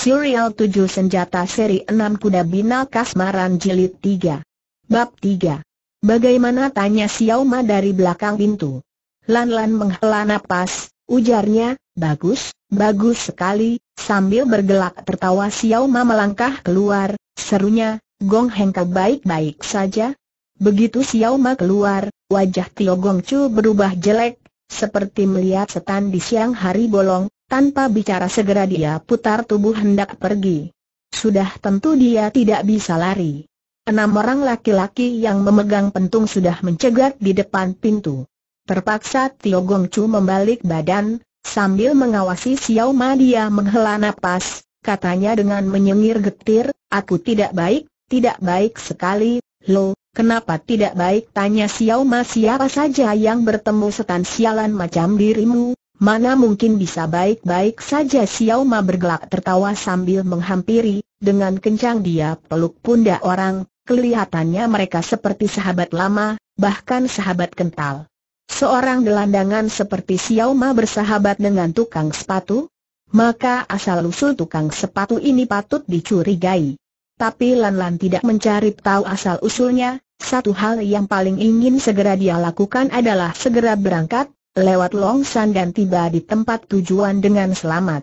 Serial 7 Senjata Seri 6 Kuda Bina Kasmaran Jilid 3 Bab 3 Bagaimana tanya Xiao Ma dari belakang pintu? Lan-lan menghela nafas ujarnya, bagus, bagus sekali, sambil bergelak tertawa Xiao Ma melangkah keluar, serunya, Gong Hengkel baik-baik saja. Begitu Xiao Ma keluar, wajah Tio Gong Chu berubah jelek, seperti melihat setan di siang hari bolong, tanpa bicara segera dia putar tubuh hendak pergi. Sudah tentu dia tidak bisa lari. Enam orang laki-laki yang memegang pentung sudah mencegat di depan pintu. Terpaksa Tio Gong Chu membalik badan, sambil mengawasi Xiao Ma dia menghela nafas. katanya dengan menyengir getir, aku tidak baik, tidak baik sekali, lo, kenapa tidak baik tanya Xiao Ma siapa saja yang bertemu setan sialan macam dirimu, Mana mungkin bisa baik-baik saja Xiao Ma bergelak tertawa sambil menghampiri, dengan kencang dia peluk pundak orang, kelihatannya mereka seperti sahabat lama, bahkan sahabat kental. Seorang gelandangan seperti Xiao Ma bersahabat dengan tukang sepatu? Maka asal-usul tukang sepatu ini patut dicurigai. Tapi Lan Lan tidak mencari tahu asal-usulnya, satu hal yang paling ingin segera dia lakukan adalah segera berangkat, lewat Longshan dan tiba di tempat tujuan dengan selamat.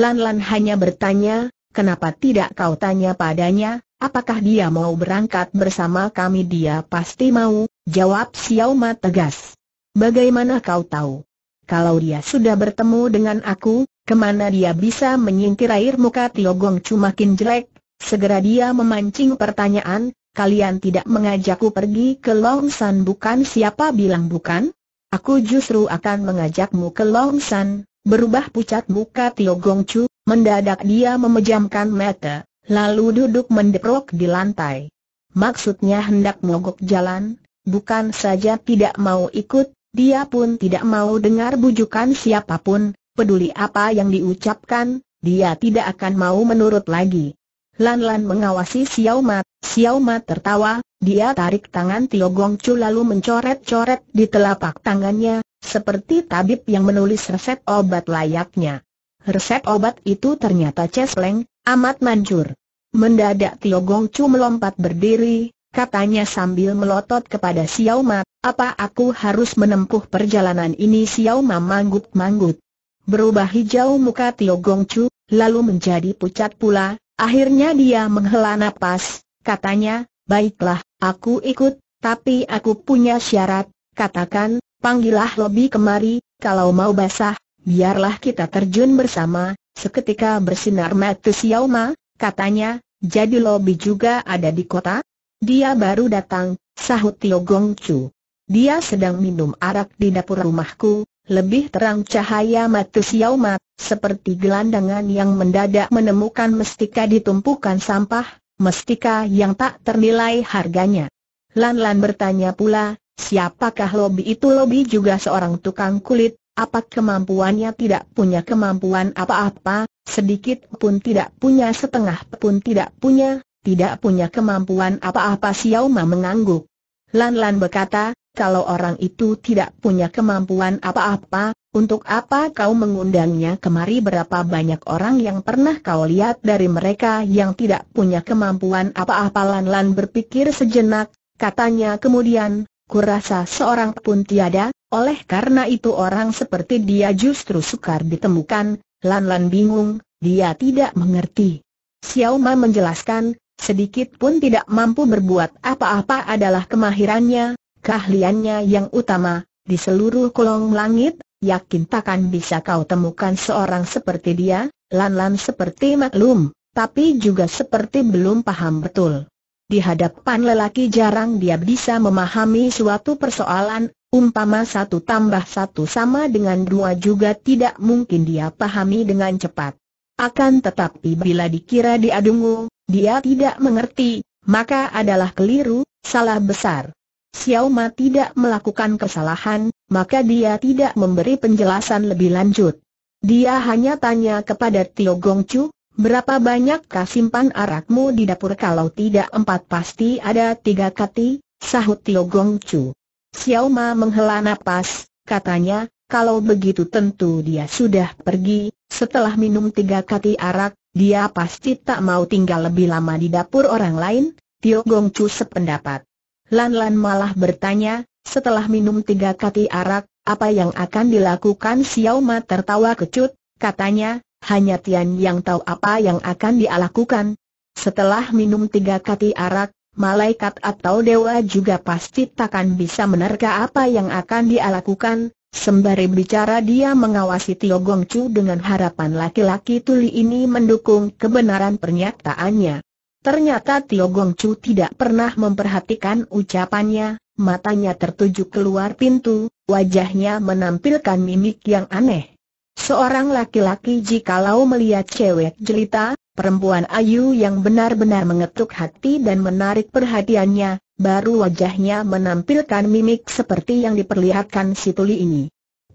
Lan Lan hanya bertanya, kenapa tidak kau tanya padanya, apakah dia mau berangkat bersama kami dia pasti mau, jawab Xiao Ma tegas. Bagaimana kau tahu? Kalau dia sudah bertemu dengan aku, kemana dia bisa menyingkir air muka Tio Gong Chu makin jelek, segera dia memancing pertanyaan, kalian tidak mengajakku pergi ke Longshan bukan siapa bilang bukan? Aku justru akan mengajakmu ke Longsan, berubah pucat muka Tio Gong Chu, mendadak dia memejamkan mata, lalu duduk mendeprok di lantai. Maksudnya hendak mogok jalan, bukan saja tidak mau ikut, dia pun tidak mau dengar bujukan siapapun, peduli apa yang diucapkan, dia tidak akan mau menurut lagi. Lan-lan mengawasi Xiao Ma, Xiao Ma tertawa, dia tarik tangan Tio Gong Chu lalu mencoret-coret di telapak tangannya, seperti tabib yang menulis resep obat layaknya. Resep obat itu ternyata cesleng, amat manjur. Mendadak Tio Gong Chu melompat berdiri, katanya sambil melotot kepada Xiao Ma, apa aku harus menempuh perjalanan ini Xiao Ma manggut-manggut. Berubah hijau muka Tio Gong Chu, lalu menjadi pucat pula, Akhirnya dia menghela nafas, katanya, baiklah, aku ikut, tapi aku punya syarat, katakan, panggillah Lobi kemari, kalau mau basah, biarlah kita terjun bersama, seketika bersinar mata Xiaoma, katanya, jadi Lobi juga ada di kota? Dia baru datang, sahut Tio Gong Chu. Dia sedang minum arak di dapur rumahku, lebih terang cahaya matu siaumat, seperti gelandangan yang mendadak menemukan mestika ditumpukan sampah, mestika yang tak ternilai harganya. Lan-lan bertanya pula, siapakah Lobi itu? Lobi juga seorang tukang kulit, apa kemampuannya tidak punya kemampuan apa-apa, sedikit pun tidak punya setengah pun tidak punya, tidak punya kemampuan apa-apa Xiaoma mengangguk. Lan-lan berkata, kalau orang itu tidak punya kemampuan apa-apa, untuk apa kau mengundangnya kemari berapa banyak orang yang pernah kau lihat dari mereka yang tidak punya kemampuan apa-apa Lan-Lan berpikir sejenak, katanya kemudian, kurasa seorang pun tiada, oleh karena itu orang seperti dia justru sukar ditemukan, Lan-Lan bingung, dia tidak mengerti. Xiao Ma menjelaskan, sedikit pun tidak mampu berbuat apa-apa adalah kemahirannya, keahliannya yang utama, di seluruh kolong langit, yakin takkan bisa kau temukan seorang seperti dia, lan-lan seperti maklum, tapi juga seperti belum paham betul. Di hadapan lelaki jarang dia bisa memahami suatu persoalan, umpama satu tambah satu sama dengan dua juga tidak mungkin dia pahami dengan cepat. Akan tetapi bila dikira diadungu, dia tidak mengerti, maka adalah keliru, salah besar. Xiao Ma tidak melakukan kesalahan, maka dia tidak memberi penjelasan lebih lanjut. Dia hanya tanya kepada Tio Chu, berapa banyak kasimpan arakmu di dapur kalau tidak empat pasti ada tiga kati, sahut Tio Chu. Xiao Ma menghela napas, katanya, kalau begitu tentu dia sudah pergi, setelah minum tiga kati arak, dia pasti tak mau tinggal lebih lama di dapur orang lain, Tio Chu sependapat. Lan Lan malah bertanya, setelah minum tiga kati arak, apa yang akan dilakukan Xiao Ma tertawa kecut, katanya, hanya Tian yang tahu apa yang akan dilakukan. Setelah minum tiga kati arak, malaikat atau dewa juga pasti takkan bisa menerka apa yang akan dilakukan. Sembari bicara dia mengawasi Tio Gong Chu dengan harapan laki-laki tuli ini mendukung kebenaran pernyataannya. Ternyata Tio Gong Chu tidak pernah memperhatikan ucapannya, matanya tertuju keluar pintu, wajahnya menampilkan mimik yang aneh. Seorang laki-laki jikalau melihat cewek jelita, perempuan ayu yang benar-benar mengetuk hati dan menarik perhatiannya, baru wajahnya menampilkan mimik seperti yang diperlihatkan si tuli ini.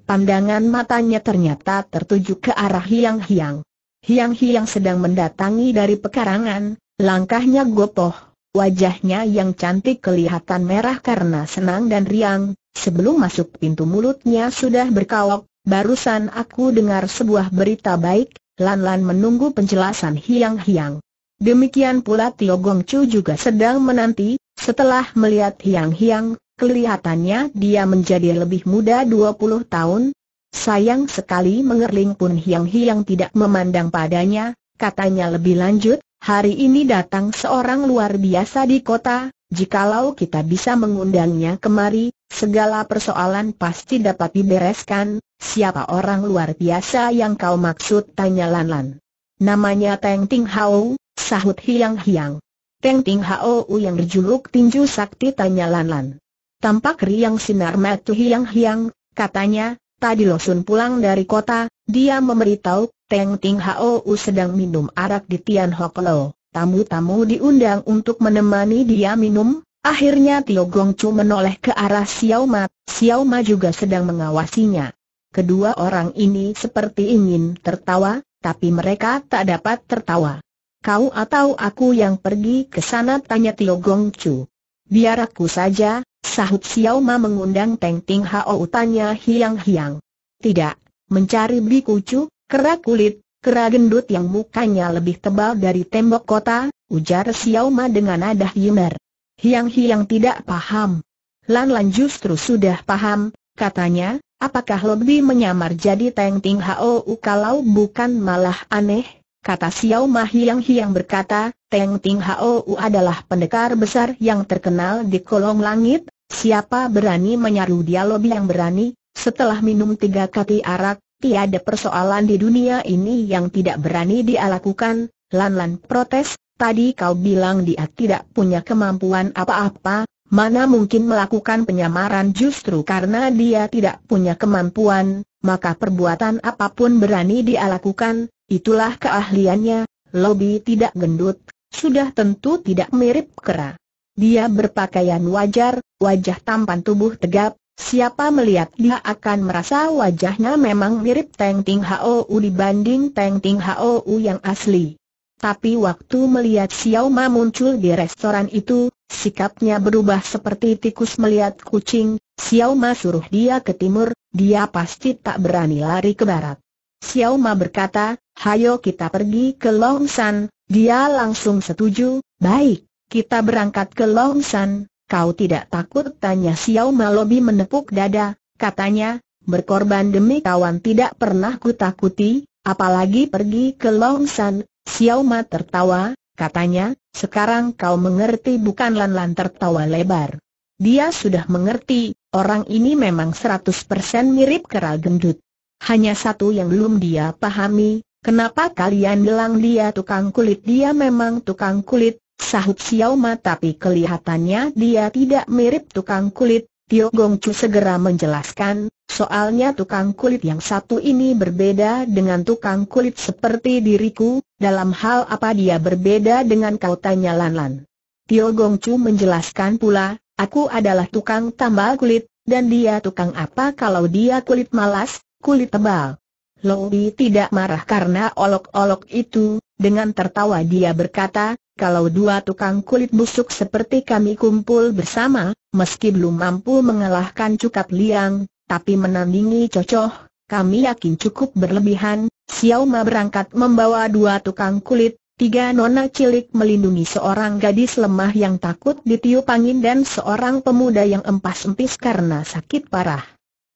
Pandangan matanya ternyata tertuju ke arah Hiang Hiang. Hiang Hiang sedang mendatangi dari pekarangan, Langkahnya gopoh, wajahnya yang cantik kelihatan merah karena senang dan riang, sebelum masuk pintu mulutnya sudah berkawok, barusan aku dengar sebuah berita baik, Lan-Lan menunggu penjelasan Hiang-Hiang. Demikian pula Tio Gong Chu juga sedang menanti, setelah melihat Hiang-Hiang, kelihatannya dia menjadi lebih muda 20 tahun, Sayang sekali mengerling pun Hiang Hiang tidak memandang padanya, katanya lebih lanjut, Hari ini datang seorang luar biasa di kota, jikalau kita bisa mengundangnya kemari, segala persoalan pasti dapat dibereskan, siapa orang luar biasa yang kau maksud tanya Lan Lan. Namanya Teng Ting Hao, sahut Hiang Hiang. Teng Ting Hao yang berjuluk tinju sakti tanya Lan Lan. Tampak riang sinar mata Hiang Hiang, katanya, tadi Losun pulang dari kota, dia memberitahu Teng Ting Hou sedang minum arak di Tian Hok Lo, tamu-tamu diundang untuk menemani dia minum, akhirnya Tio Gong Chu menoleh ke arah Xiao Ma, Xiao Ma juga sedang mengawasinya. Kedua orang ini seperti ingin tertawa, tapi mereka tak dapat tertawa. Kau atau aku yang pergi ke sana tanya Tio Gong Chu. Biar aku saja, sahut Xiao Ma mengundang Teng Ting Hou tanya hiang-hiang. Tidak, mencari Bi Kucu, Kera kulit, kera gendut yang mukanya lebih tebal dari tembok kota, ujar Xiao Ma dengan nada himer. Hiang-hiang tidak paham. Lan Lan justru sudah paham, katanya, apakah lobby menyamar jadi Teng Ting Hou kalau bukan malah aneh? Kata Xiao Ma hiang-hiang berkata, Teng Ting Hou adalah pendekar besar yang terkenal di kolong langit, siapa berani menyaru dia lobby yang berani, setelah minum tiga kati arak, tiada persoalan di dunia ini yang tidak berani dia lakukan, Lan-Lan protes, tadi kau bilang dia tidak punya kemampuan apa-apa, mana mungkin melakukan penyamaran justru karena dia tidak punya kemampuan, maka perbuatan apapun berani dia lakukan, itulah keahliannya, Lobby tidak gendut, sudah tentu tidak mirip kera. Dia berpakaian wajar, wajah tampan tubuh tegap, Siapa melihat dia akan merasa wajahnya memang mirip Teng Ting U dibanding Teng Ting U yang asli. Tapi waktu melihat Xiao Ma muncul di restoran itu, sikapnya berubah seperti tikus melihat kucing, Xiao Ma suruh dia ke timur, dia pasti tak berani lari ke barat. Xiao Ma berkata, hayo kita pergi ke San." dia langsung setuju, baik, kita berangkat ke San. Kau tidak takut tanya Xiao Lobi menepuk dada, katanya, berkorban demi kawan tidak pernah kutakuti, apalagi pergi ke Longsan. Xiao Ma tertawa, katanya, sekarang kau mengerti bukan Lan-Lan tertawa lebar. Dia sudah mengerti, orang ini memang seratus persen mirip kera gendut. Hanya satu yang belum dia pahami, kenapa kalian bilang dia tukang kulit? Dia memang tukang kulit, sahut Xiao Ma tapi kelihatannya dia tidak mirip tukang kulit, Tio Gong Chu segera menjelaskan, soalnya tukang kulit yang satu ini berbeda dengan tukang kulit seperti diriku, dalam hal apa dia berbeda dengan kau tanya Lan Lan. Tio Gong Chu menjelaskan pula, aku adalah tukang tambal kulit, dan dia tukang apa kalau dia kulit malas, kulit tebal. Bi tidak marah karena olok-olok itu, dengan tertawa dia berkata, kalau dua tukang kulit busuk seperti kami kumpul bersama, meski belum mampu mengalahkan Cukat Liang, tapi menandingi Cocoh, kami yakin cukup berlebihan. Xiao Ma berangkat membawa dua tukang kulit, tiga nona cilik melindungi seorang gadis lemah yang takut ditiup angin dan seorang pemuda yang empas-empis karena sakit parah.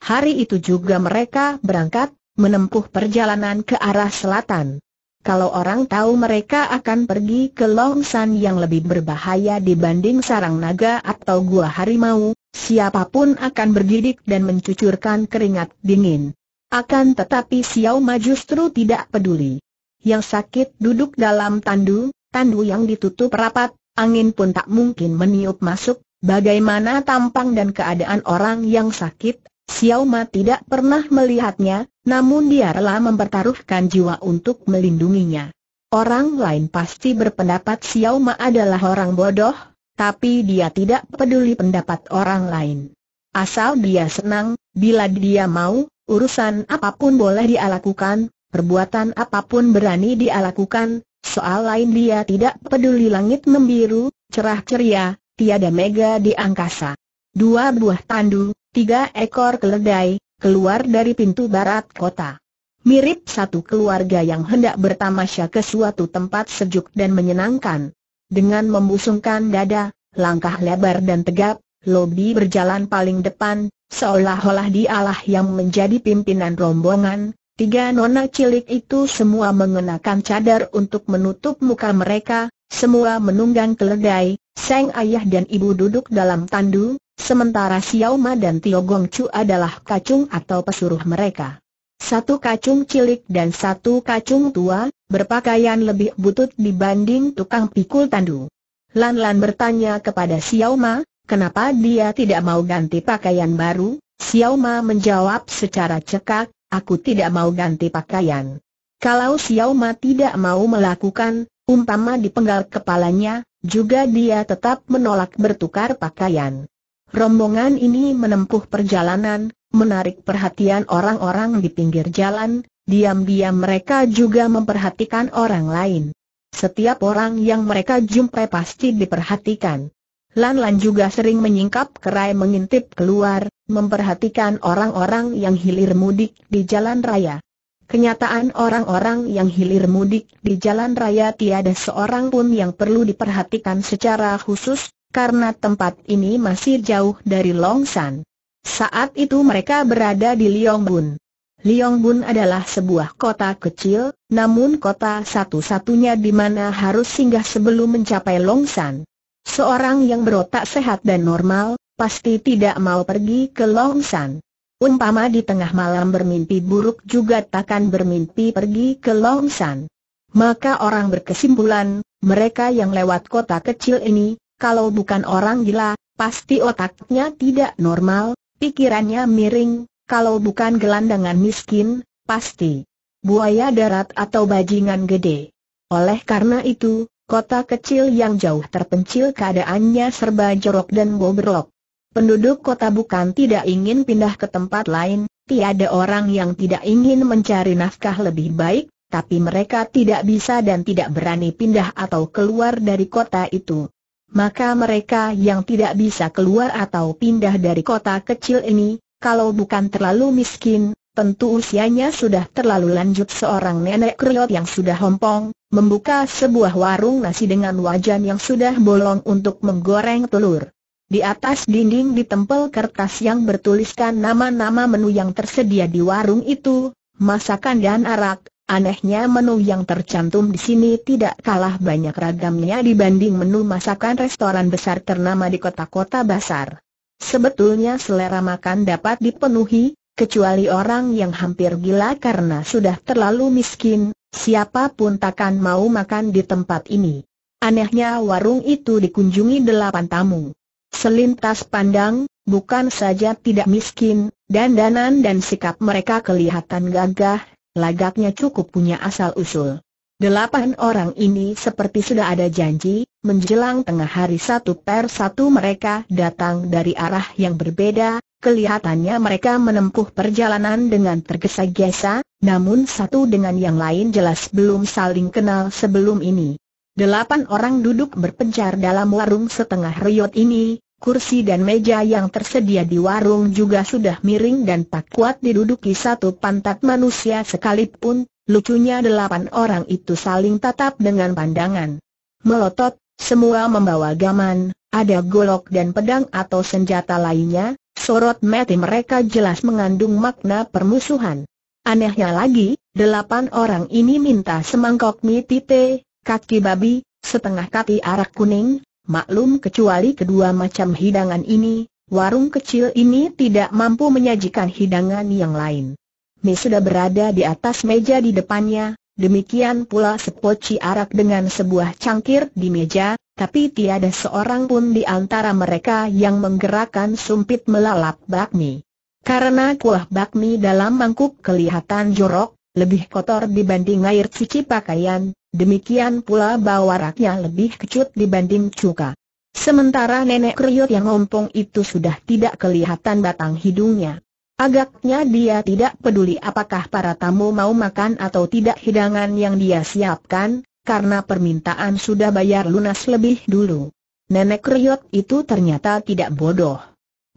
Hari itu juga mereka berangkat, menempuh perjalanan ke arah selatan. Kalau orang tahu mereka akan pergi ke Longsan yang lebih berbahaya dibanding sarang naga atau gua harimau, siapapun akan bergidik dan mencucurkan keringat dingin. Akan tetapi Xiao Ma justru tidak peduli. Yang sakit duduk dalam tandu, tandu yang ditutup rapat, angin pun tak mungkin meniup masuk, bagaimana tampang dan keadaan orang yang sakit Xiao Ma tidak pernah melihatnya, namun dia rela mempertaruhkan jiwa untuk melindunginya. Orang lain pasti berpendapat Xiao Ma adalah orang bodoh, tapi dia tidak peduli pendapat orang lain. Asal dia senang, bila dia mau, urusan apapun boleh dia lakukan, perbuatan apapun berani dia lakukan, soal lain dia tidak peduli langit membiru, cerah ceria, tiada mega di angkasa. Dua buah tandu, tiga ekor keledai, keluar dari pintu barat kota. Mirip satu keluarga yang hendak bertamasya ke suatu tempat sejuk dan menyenangkan. Dengan membusungkan dada, langkah lebar dan tegap, Lobi berjalan paling depan, seolah-olah dialah yang menjadi pimpinan rombongan. Tiga nona cilik itu semua mengenakan cadar untuk menutup muka mereka, semua menunggang keledai, sang ayah dan ibu duduk dalam tandu, Sementara Xiao Ma dan Tio Gong Chu adalah kacung atau pesuruh mereka. Satu kacung cilik dan satu kacung tua, berpakaian lebih butut dibanding tukang pikul tandu. Lan Lan bertanya kepada Xiao Ma, kenapa dia tidak mau ganti pakaian baru? Xiao Ma menjawab secara cekak, aku tidak mau ganti pakaian. Kalau Xiao Ma tidak mau melakukan, umpama dipenggal kepalanya, juga dia tetap menolak bertukar pakaian. Rombongan ini menempuh perjalanan, menarik perhatian orang-orang di pinggir jalan, diam-diam mereka juga memperhatikan orang lain. Setiap orang yang mereka jumpai pasti diperhatikan. Lan Lan juga sering menyingkap kerai mengintip keluar, memperhatikan orang-orang yang hilir mudik di jalan raya. Kenyataan orang-orang yang hilir mudik di jalan raya tiada seorang pun yang perlu diperhatikan secara khusus, karena tempat ini masih jauh dari Longsan. Saat itu mereka berada di Liyongbun. Liyongbun adalah sebuah kota kecil, namun kota satu-satunya di mana harus singgah sebelum mencapai Longsan. Seorang yang berotak sehat dan normal, pasti tidak mau pergi ke Longsan. Umpama di tengah malam bermimpi buruk juga takkan bermimpi pergi ke Longsan. Maka orang berkesimpulan, mereka yang lewat kota kecil ini, kalau bukan orang gila, pasti otaknya tidak normal, pikirannya miring, kalau bukan gelandangan miskin, pasti buaya darat atau bajingan gede. Oleh karena itu, kota kecil yang jauh terpencil keadaannya serba jorok dan bobrok. Penduduk kota bukan tidak ingin pindah ke tempat lain, tiada orang yang tidak ingin mencari nafkah lebih baik, tapi mereka tidak bisa dan tidak berani pindah atau keluar dari kota itu maka mereka yang tidak bisa keluar atau pindah dari kota kecil ini, kalau bukan terlalu miskin, tentu usianya sudah terlalu lanjut seorang nenek kriot yang sudah hompong, membuka sebuah warung nasi dengan wajan yang sudah bolong untuk menggoreng telur. Di atas dinding ditempel kertas yang bertuliskan nama-nama menu yang tersedia di warung itu, masakan dan arak, Anehnya menu yang tercantum di sini tidak kalah banyak ragamnya dibanding menu masakan restoran besar ternama di kota-kota besar. Sebetulnya selera makan dapat dipenuhi, kecuali orang yang hampir gila karena sudah terlalu miskin, siapapun takkan mau makan di tempat ini. Anehnya warung itu dikunjungi delapan tamu. Selintas pandang, bukan saja tidak miskin, dandanan dan sikap mereka kelihatan gagah, lagaknya cukup punya asal-usul. Delapan orang ini seperti sudah ada janji, menjelang tengah hari satu per satu mereka datang dari arah yang berbeda, kelihatannya mereka menempuh perjalanan dengan tergesa-gesa, namun satu dengan yang lain jelas belum saling kenal sebelum ini. Delapan orang duduk berpencar dalam warung setengah riot ini, Kursi dan meja yang tersedia di warung juga sudah miring dan tak kuat diduduki satu pantat manusia sekalipun, lucunya delapan orang itu saling tatap dengan pandangan. Melotot, semua membawa gaman, ada golok dan pedang atau senjata lainnya, sorot mati mereka jelas mengandung makna permusuhan. Anehnya lagi, delapan orang ini minta semangkok mie tite, kaki babi, setengah kaki arak kuning, Maklum kecuali kedua macam hidangan ini, warung kecil ini tidak mampu menyajikan hidangan yang lain. Mie sudah berada di atas meja di depannya, demikian pula sepoci arak dengan sebuah cangkir di meja, tapi tiada seorang pun di antara mereka yang menggerakkan sumpit melalap bakmi. Karena kuah bakmi dalam mangkuk kelihatan jorok, lebih kotor dibanding air cuci pakaian, demikian pula bau raknya lebih kecut dibanding cuka. Sementara nenek kriut yang ompong itu sudah tidak kelihatan batang hidungnya. Agaknya dia tidak peduli apakah para tamu mau makan atau tidak hidangan yang dia siapkan, karena permintaan sudah bayar lunas lebih dulu. Nenek kriut itu ternyata tidak bodoh.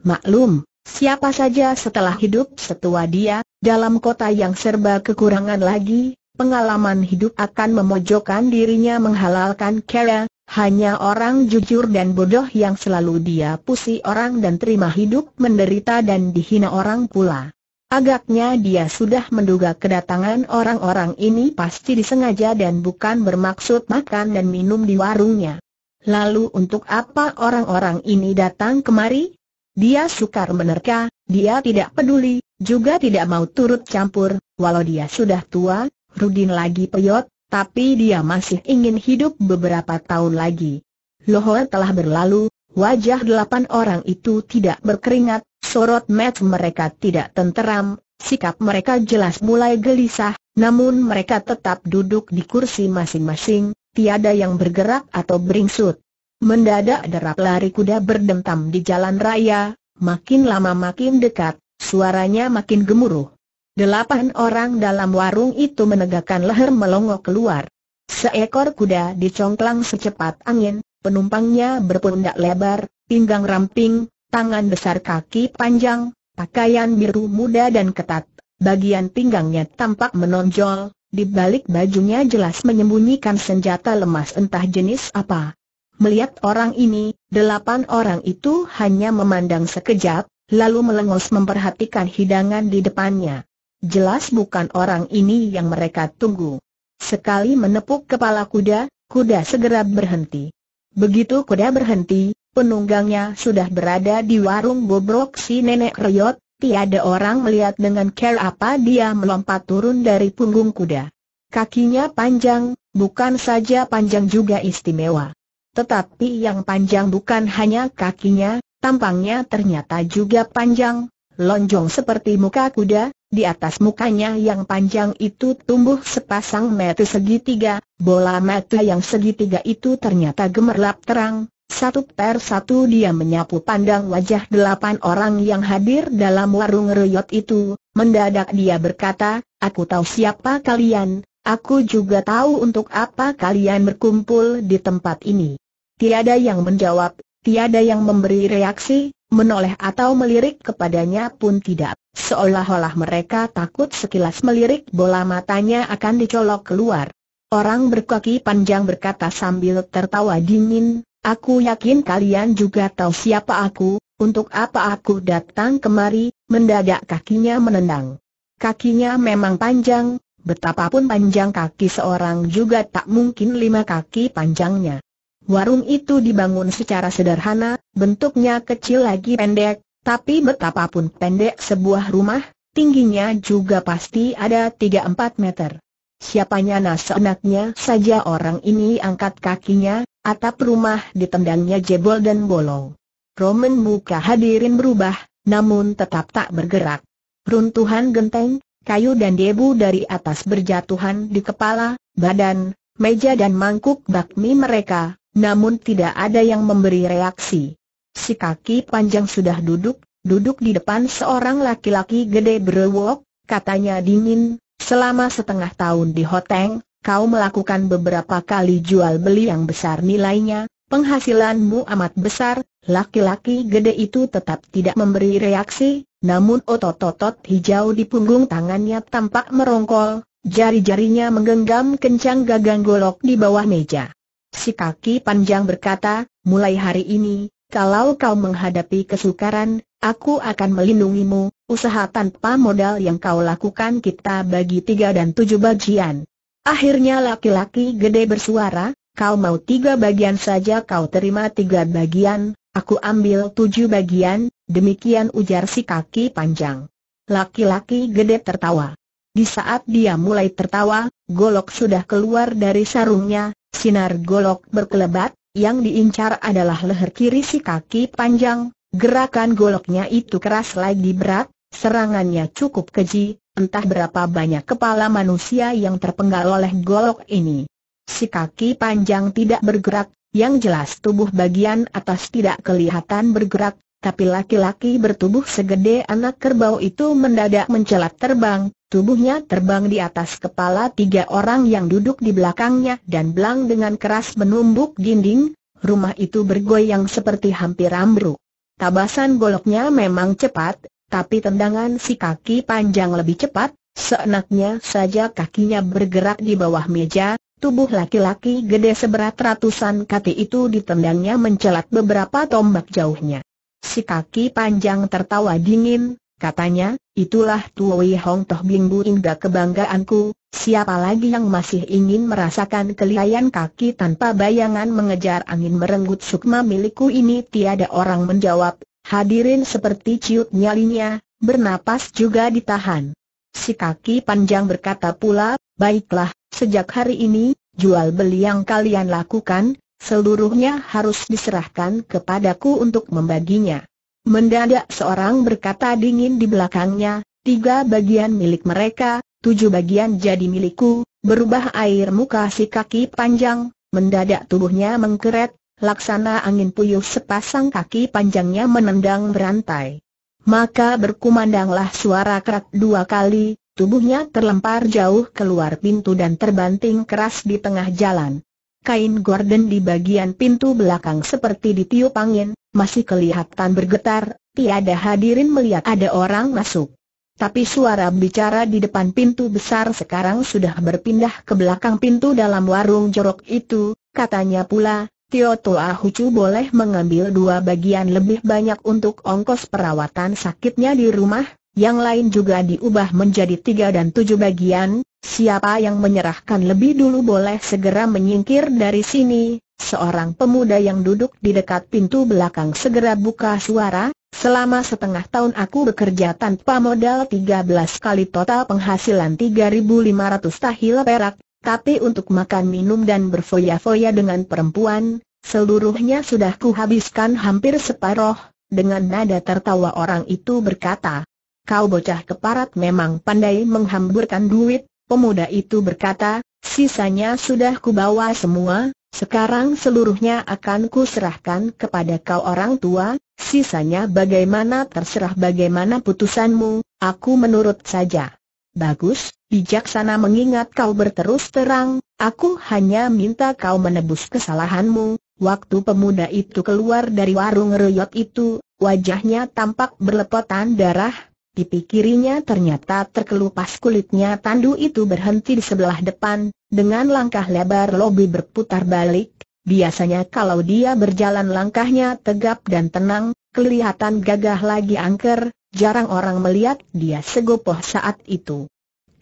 Maklum, siapa saja setelah hidup setua dia, dalam kota yang serba kekurangan lagi, pengalaman hidup akan memojokkan dirinya menghalalkan kera, hanya orang jujur dan bodoh yang selalu dia pusi orang dan terima hidup menderita dan dihina orang pula. Agaknya dia sudah menduga kedatangan orang-orang ini pasti disengaja dan bukan bermaksud makan dan minum di warungnya. Lalu untuk apa orang-orang ini datang kemari? Dia sukar menerka, dia tidak peduli, juga tidak mau turut campur, walau dia sudah tua, Rudin lagi peyot, tapi dia masih ingin hidup beberapa tahun lagi. Lohor telah berlalu, wajah delapan orang itu tidak berkeringat, sorot mata mereka tidak tenteram, sikap mereka jelas mulai gelisah, namun mereka tetap duduk di kursi masing-masing, tiada yang bergerak atau beringsut. Mendadak derap lari kuda berdentam di jalan raya, makin lama makin dekat, suaranya makin gemuruh. Delapan orang dalam warung itu menegakkan leher melongo keluar. Seekor kuda dicongklang secepat angin, penumpangnya berpundak lebar, pinggang ramping, tangan besar kaki panjang, pakaian biru muda dan ketat, bagian pinggangnya tampak menonjol, di balik bajunya jelas menyembunyikan senjata lemas entah jenis apa. Melihat orang ini, delapan orang itu hanya memandang sekejap, lalu melengos memperhatikan hidangan di depannya. Jelas bukan orang ini yang mereka tunggu. Sekali menepuk kepala kuda, kuda segera berhenti. Begitu kuda berhenti, penunggangnya sudah berada di warung bobrok si nenek Reyot, tiada orang melihat dengan care apa dia melompat turun dari punggung kuda. Kakinya panjang, bukan saja panjang juga istimewa. Tetapi yang panjang bukan hanya kakinya, tampangnya ternyata juga panjang, lonjong seperti muka kuda, di atas mukanya yang panjang itu tumbuh sepasang mata segitiga, bola mata yang segitiga itu ternyata gemerlap terang. Satu per satu dia menyapu pandang wajah delapan orang yang hadir dalam warung reyot itu, mendadak dia berkata, aku tahu siapa kalian, aku juga tahu untuk apa kalian berkumpul di tempat ini. Tiada yang menjawab, tiada yang memberi reaksi, menoleh atau melirik kepadanya pun tidak. Seolah-olah mereka takut sekilas melirik bola matanya akan dicolok keluar. Orang berkaki panjang berkata sambil tertawa dingin, Aku yakin kalian juga tahu siapa aku, untuk apa aku datang kemari, mendadak kakinya menendang. Kakinya memang panjang, betapapun panjang kaki seorang juga tak mungkin lima kaki panjangnya. Warung itu dibangun secara sederhana, bentuknya kecil lagi pendek, tapi betapapun pendek sebuah rumah, tingginya juga pasti ada 3-4 meter. Siapanya nas enaknya saja orang ini angkat kakinya, atap rumah ditendangnya jebol dan bolong. Roman muka hadirin berubah, namun tetap tak bergerak. Runtuhan genteng, kayu dan debu dari atas berjatuhan di kepala, badan, meja dan mangkuk bakmi mereka, namun tidak ada yang memberi reaksi. Si kaki panjang sudah duduk, duduk di depan seorang laki-laki gede berwok, katanya dingin, selama setengah tahun di Hoteng, kau melakukan beberapa kali jual beli yang besar nilainya, penghasilanmu amat besar, laki-laki gede itu tetap tidak memberi reaksi, namun otot-otot hijau di punggung tangannya tampak merongkol, jari-jarinya menggenggam kencang gagang golok di bawah meja. Si kaki panjang berkata, mulai hari ini, kalau kau menghadapi kesukaran, aku akan melindungimu, usaha tanpa modal yang kau lakukan kita bagi tiga dan tujuh bagian. Akhirnya laki-laki gede bersuara, kau mau tiga bagian saja kau terima tiga bagian, aku ambil tujuh bagian, demikian ujar si kaki panjang. Laki-laki gede tertawa. Di saat dia mulai tertawa, golok sudah keluar dari sarungnya, Sinar golok berkelebat, yang diincar adalah leher kiri si kaki panjang, gerakan goloknya itu keras lagi berat, serangannya cukup keji, entah berapa banyak kepala manusia yang terpenggal oleh golok ini. Si kaki panjang tidak bergerak, yang jelas tubuh bagian atas tidak kelihatan bergerak, tapi laki-laki bertubuh segede anak kerbau itu mendadak mencelat terbang, Tubuhnya terbang di atas kepala tiga orang yang duduk di belakangnya dan belang dengan keras menumbuk dinding, rumah itu bergoyang seperti hampir ambruk. Tabasan goloknya memang cepat, tapi tendangan si kaki panjang lebih cepat, seenaknya saja kakinya bergerak di bawah meja, tubuh laki-laki gede seberat ratusan kaki itu ditendangnya mencelat beberapa tombak jauhnya. Si kaki panjang tertawa dingin, Katanya, itulah Tuoi Hong Toh Bing Bu Indah kebanggaanku, siapa lagi yang masih ingin merasakan kelihayan kaki tanpa bayangan mengejar angin merenggut sukma milikku ini tiada orang menjawab, hadirin seperti ciut nyalinya, bernapas juga ditahan. Si kaki panjang berkata pula, baiklah, sejak hari ini, jual beli yang kalian lakukan, seluruhnya harus diserahkan kepadaku untuk membaginya. Mendadak seorang berkata dingin di belakangnya, tiga bagian milik mereka, tujuh bagian jadi milikku, berubah air muka si kaki panjang, mendadak tubuhnya mengkeret, laksana angin puyuh sepasang kaki panjangnya menendang berantai. Maka berkumandanglah suara kerak dua kali, Tubuhnya terlempar jauh keluar pintu dan terbanting keras di tengah jalan. Kain gorden di bagian pintu belakang seperti ditiup angin, masih kelihatan bergetar, tiada hadirin melihat ada orang masuk. Tapi suara bicara di depan pintu besar sekarang sudah berpindah ke belakang pintu dalam warung jorok itu, katanya pula, Tio Toa Hucu boleh mengambil dua bagian lebih banyak untuk ongkos perawatan sakitnya di rumah, yang lain juga diubah menjadi tiga dan tujuh bagian, siapa yang menyerahkan lebih dulu boleh segera menyingkir dari sini, Seorang pemuda yang duduk di dekat pintu belakang segera buka suara, selama setengah tahun aku bekerja tanpa modal 13 kali total penghasilan 3.500 tahil perak, tapi untuk makan minum dan berfoya-foya dengan perempuan, seluruhnya sudah kuhabiskan hampir separoh, dengan nada tertawa orang itu berkata. Kau bocah keparat memang pandai menghamburkan duit, pemuda itu berkata, sisanya sudah kubawa semua, sekarang seluruhnya akan kuserahkan kepada kau orang tua, sisanya bagaimana terserah bagaimana putusanmu, aku menurut saja. Bagus, bijaksana mengingat kau berterus terang, aku hanya minta kau menebus kesalahanmu. Waktu pemuda itu keluar dari warung royot itu, wajahnya tampak berlepotan darah, pipi kirinya ternyata terkelupas kulitnya tandu itu berhenti di sebelah depan, dengan langkah lebar Lobi berputar balik, biasanya kalau dia berjalan langkahnya tegap dan tenang, kelihatan gagah lagi angker, jarang orang melihat dia segopoh saat itu.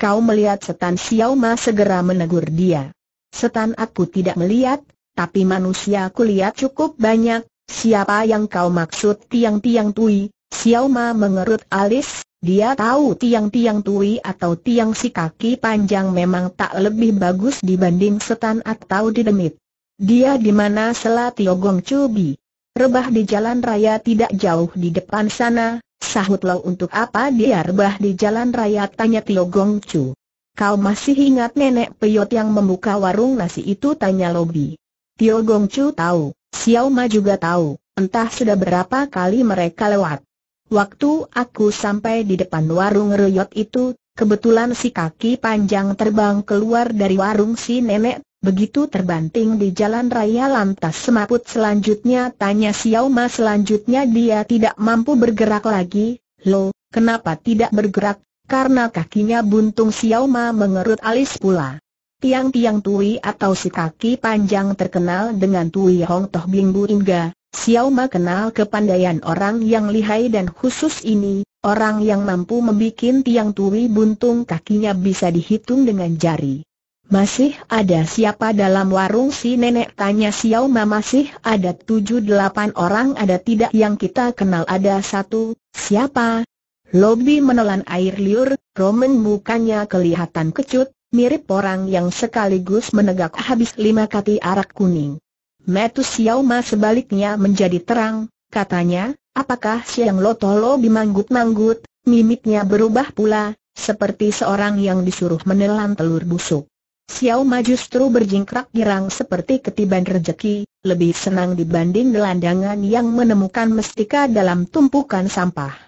Kau melihat setan Xiao segera menegur dia. Setan aku tidak melihat, tapi manusia aku lihat cukup banyak, siapa yang kau maksud tiang-tiang tui, Xiao mengerut alis, dia tahu tiang-tiang tui atau tiang si kaki panjang memang tak lebih bagus dibanding setan atau didemit. Dia di mana Tiogong Cubi. Rebah di jalan raya tidak jauh di depan sana, sahut lo untuk apa dia rebah di jalan raya tanya Tiogong Chu. Kau masih ingat nenek peyot yang membuka warung nasi itu tanya Lobi. Tiogong Chu tahu, Xiao Ma juga tahu, entah sudah berapa kali mereka lewat. Waktu aku sampai di depan warung reyot itu, kebetulan si kaki panjang terbang keluar dari warung si nenek, begitu terbanting di jalan raya lantas semaput selanjutnya tanya si Yauma selanjutnya dia tidak mampu bergerak lagi, lo, kenapa tidak bergerak, karena kakinya buntung si Yauma mengerut alis pula. Tiang-tiang Tui atau si kaki panjang terkenal dengan Tui Hong Toh Bing Bu Inga, Xiao Ma kenal kepandaian orang yang lihai dan khusus ini, orang yang mampu membuat tiang turi buntung kakinya bisa dihitung dengan jari. Masih ada siapa dalam warung si nenek tanya Xiao Ma masih ada tujuh delapan orang ada tidak yang kita kenal ada satu, siapa? Lobi menelan air liur, Roman mukanya kelihatan kecut, mirip orang yang sekaligus menegak habis lima kati arak kuning. Metu Xiaoma sebaliknya menjadi terang, katanya, apakah Siang lo Lotolo bimanggut-manggut, mimiknya berubah pula, seperti seorang yang disuruh menelan telur busuk. Xiaoma justru berjingkrak girang seperti ketiban rejeki, lebih senang dibanding gelandangan yang menemukan mestika dalam tumpukan sampah.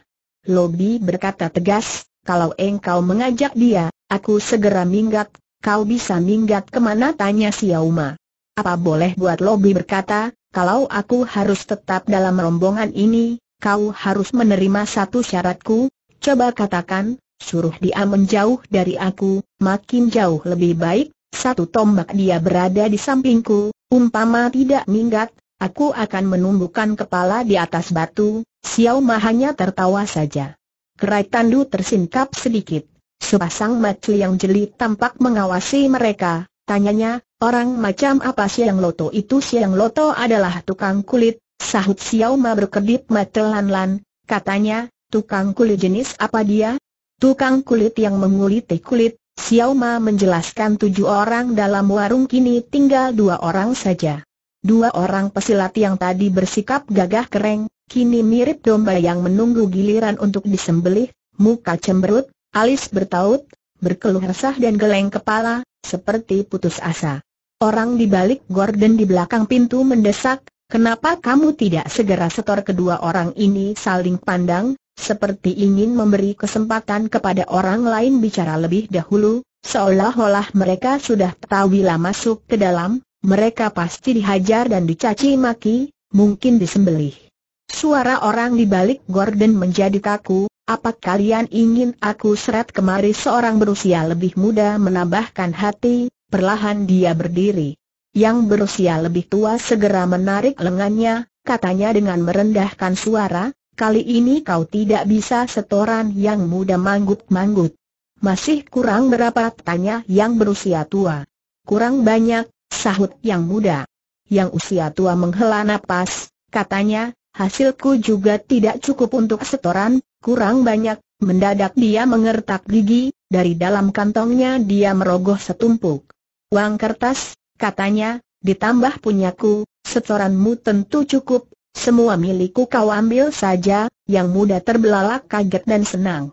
Lobi berkata tegas, kalau engkau mengajak dia, aku segera minggat, kau bisa minggat kemana tanya Xiaoma. Apa boleh buat lobi berkata, kalau aku harus tetap dalam rombongan ini, kau harus menerima satu syaratku, coba katakan, suruh dia menjauh dari aku, makin jauh lebih baik, satu tombak dia berada di sampingku, umpama tidak minggat, aku akan menumbuhkan kepala di atas batu, Xiao Mahanya tertawa saja. Kerai Tandu tersingkap sedikit, sepasang mata yang jeli tampak mengawasi mereka, tanyanya, Orang macam apa yang Loto itu Siang Loto adalah tukang kulit, sahut Xiao Ma berkedip mata lan-lan, katanya, tukang kulit jenis apa dia? Tukang kulit yang menguliti kulit, Xiao Ma menjelaskan tujuh orang dalam warung kini tinggal dua orang saja. Dua orang pesilat yang tadi bersikap gagah keren, kini mirip domba yang menunggu giliran untuk disembelih, muka cemberut, alis bertaut, berkeluh resah dan geleng kepala, seperti putus asa orang di balik gorden di belakang pintu mendesak, kenapa kamu tidak segera setor kedua orang ini saling pandang, seperti ingin memberi kesempatan kepada orang lain bicara lebih dahulu, seolah-olah mereka sudah tahu bila masuk ke dalam, mereka pasti dihajar dan dicaci maki, mungkin disembelih. Suara orang di balik gorden menjadi kaku, apa kalian ingin aku seret kemari seorang berusia lebih muda menambahkan hati, Perlahan dia berdiri. Yang berusia lebih tua segera menarik lengannya, katanya dengan merendahkan suara, kali ini kau tidak bisa setoran yang muda manggut-manggut. Masih kurang berapa tanya yang berusia tua. Kurang banyak, sahut yang muda. Yang usia tua menghela napas, katanya, hasilku juga tidak cukup untuk setoran, kurang banyak, mendadak dia mengertak gigi, dari dalam kantongnya dia merogoh setumpuk uang kertas, katanya, ditambah punyaku, setoranmu tentu cukup, semua milikku kau ambil saja, yang muda terbelalak kaget dan senang.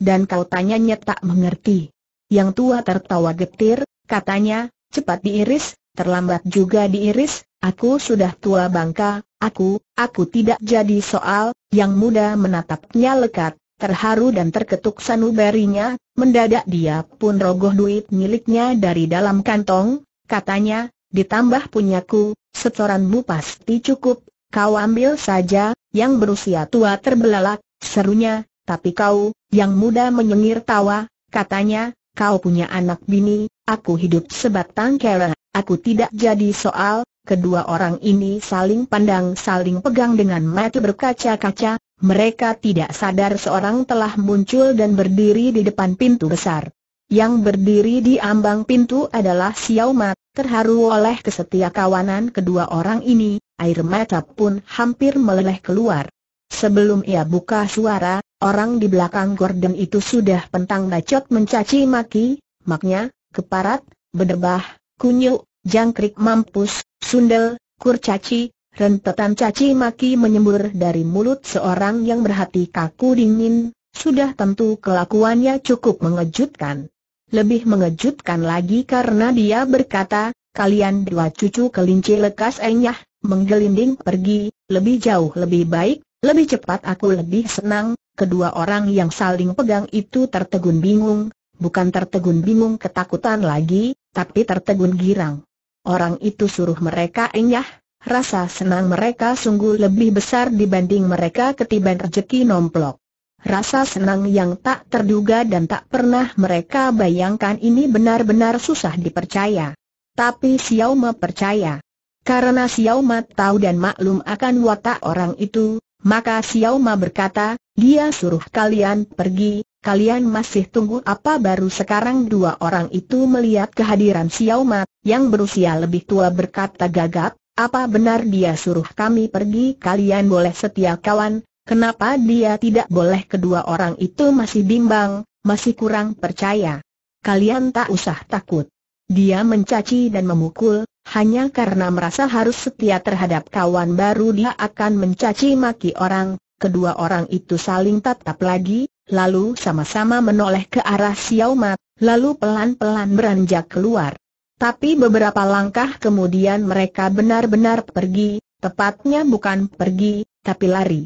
Dan kau tanyanya tak mengerti. Yang tua tertawa getir, katanya, cepat diiris, terlambat juga diiris, aku sudah tua bangka, aku, aku tidak jadi soal, yang muda menatapnya lekat. Terharu dan terketuk sanubarinya, mendadak dia pun rogoh duit miliknya dari dalam kantong, katanya, ditambah punyaku, setoranmu pasti cukup, kau ambil saja, yang berusia tua terbelalak, serunya, tapi kau, yang muda menyengir tawa, katanya, kau punya anak bini, aku hidup sebatang kera, aku tidak jadi soal, kedua orang ini saling pandang saling pegang dengan mata berkaca-kaca, mereka tidak sadar seorang telah muncul dan berdiri di depan pintu besar. Yang berdiri di ambang pintu adalah Xiao Ma. terharu oleh kesetia kawanan kedua orang ini, air mata pun hampir meleleh keluar. Sebelum ia buka suara, orang di belakang gorden itu sudah pentang bacot mencaci maki, maknya, keparat, berdebah, kunyuk, jangkrik mampus, sundel, kurcaci, Rentetan caci maki menyembur dari mulut seorang yang berhati kaku dingin, sudah tentu kelakuannya cukup mengejutkan. Lebih mengejutkan lagi karena dia berkata, kalian dua cucu kelinci lekas enyah, eh, menggelinding pergi, lebih jauh lebih baik, lebih cepat aku lebih senang, kedua orang yang saling pegang itu tertegun bingung, bukan tertegun bingung ketakutan lagi, tapi tertegun girang. Orang itu suruh mereka enyah, eh, rasa senang mereka sungguh lebih besar dibanding mereka ketiban rezeki nomplok. Rasa senang yang tak terduga dan tak pernah mereka bayangkan ini benar-benar susah dipercaya. Tapi Xiao Ma percaya. Karena Xiao Ma tahu dan maklum akan watak orang itu, maka Xiao Ma berkata, dia suruh kalian pergi, kalian masih tunggu apa baru sekarang dua orang itu melihat kehadiran Xiao Ma, yang berusia lebih tua berkata gagap, apa benar dia suruh kami pergi kalian boleh setia kawan, kenapa dia tidak boleh kedua orang itu masih bimbang, masih kurang percaya. Kalian tak usah takut. Dia mencaci dan memukul, hanya karena merasa harus setia terhadap kawan baru dia akan mencaci maki orang, kedua orang itu saling tatap lagi, lalu sama-sama menoleh ke arah Xiaomat, lalu pelan-pelan beranjak keluar. Tapi beberapa langkah kemudian mereka benar-benar pergi, tepatnya bukan pergi, tapi lari.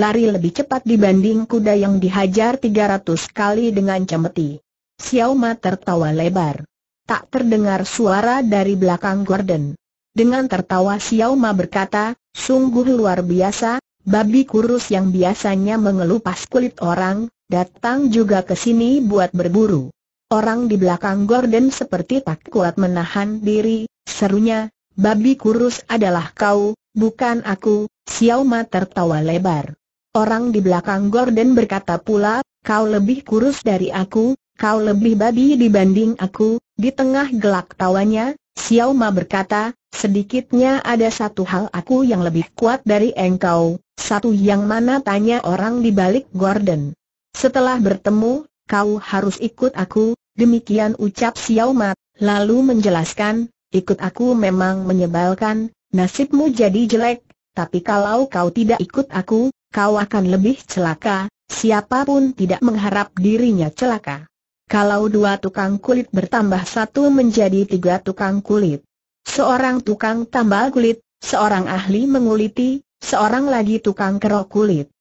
Lari lebih cepat dibanding kuda yang dihajar 300 kali dengan cemeti. Xiao Ma tertawa lebar. Tak terdengar suara dari belakang Gordon. Dengan tertawa Xiao Ma berkata, sungguh luar biasa, babi kurus yang biasanya mengelupas kulit orang, datang juga ke sini buat berburu. Orang di belakang Gordon seperti tak kuat menahan diri, serunya, babi kurus adalah kau, bukan aku, Xiao Ma tertawa lebar. Orang di belakang Gordon berkata pula, kau lebih kurus dari aku, kau lebih babi dibanding aku, di tengah gelak tawanya, Xiao Ma berkata, Sedikitnya ada satu hal aku yang lebih kuat dari engkau, satu yang mana tanya orang di balik Gordon. Setelah bertemu, kau harus ikut aku, demikian ucap Xiao Mat, lalu menjelaskan, ikut aku memang menyebalkan, nasibmu jadi jelek, tapi kalau kau tidak ikut aku, kau akan lebih celaka, siapapun tidak mengharap dirinya celaka. Kalau dua tukang kulit bertambah satu menjadi tiga tukang kulit. Seorang tukang tambal kulit, seorang ahli menguliti, seorang lagi tukang kerok kulit.